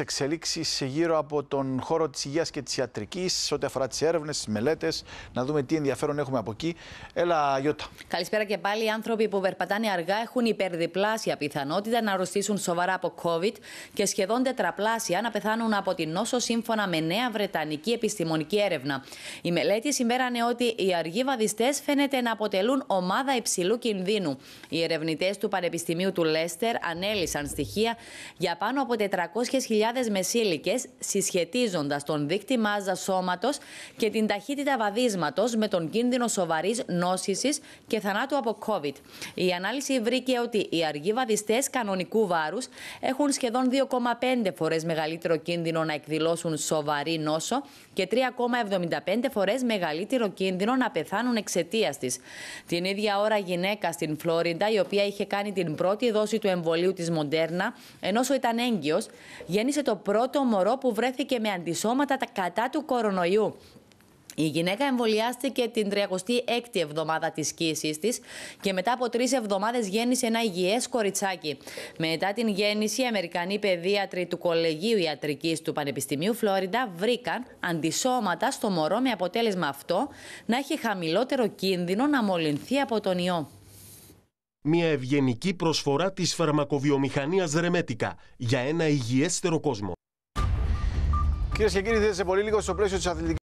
εξελίξει γύρω από τον χώρο της υγείας και της ιατρικής, ό,τι αφορά τις έρευνες, τις μελέτες, να δούμε τι ενδιαφέρον έχουμε από εκεί. Έλα, Ιώτα. Καλησπέρα και πάλι. Οι άνθρωποι που περπατάνε αργά έχουν υπερδιπλάσια πιθανότητα να αρρωστήσουν σοβαρά από COVID και σχεδόν τετραπλάσια να πεθάνουν από την νόσο, σύμφωνα με νέα Βρετανική επιστημονική έρευνα. Η μελέτη συμπέρανε ότι οι αργοί βαδιστές φαίνεται να αποτελούν ομάδα υψηλού κινδύνου. Οι ερευνητές του Πανεπιστημίου του Λέστερ ανέλησαν στοιχεία για πάνω από 400.000 γυναικάδε μεσήλικες, συσχετίζοντας τον δείκτη μάζας σώματος και την ταχύτητα βαδίσματος με τον κίνδυνο σοβαρής νόσησης και θανάτου από COVID. Η ανάλυση βρήκε ότι οι αργοί βαδιστές κανονικού βάρους έχουν σχεδόν 2,5 φορές μεγαλύτερο κίνδυνο να εκδηλώσουν σοβαρή νόσο και 3,75 φορές μεγαλύτερο κίνδυνο να πεθάνουν εξαιτίας της. Την ίδια ώρα, γυναίκα στην Φλόριντα, η οποία είχε κάνει την πρώτη δόση του εμβολίου της Μοντέρνα, ενώ ήταν έγκυος, γέννησε το πρώτο μωρό που βρέθηκε με αντισώματα κατά του κορονοϊού. Η γυναίκα εμβολιάστηκε την 36η εβδομάδα της κοίησή της και μετά από τρεις εβδομάδες γέννησε ένα υγιές κοριτσάκι. Μετά την γέννηση, οι Αμερικανοί παιδίατροι του Κολεγίου Ιατρικής του Πανεπιστημίου Φλόριντα βρήκαν αντισώματα στο μωρό με αποτέλεσμα αυτό να έχει χαμηλότερο κίνδυνο να μολυνθεί από τον ιό μια ευγενική προσφορά της φαρμακοβιομηχανίας Ρεμέτικα για ένα υγιέστερο κόσμο. Κυρίες και κύριοι, δείτε σε πολύ λίγο στο πλαίσιο της αθλητικής.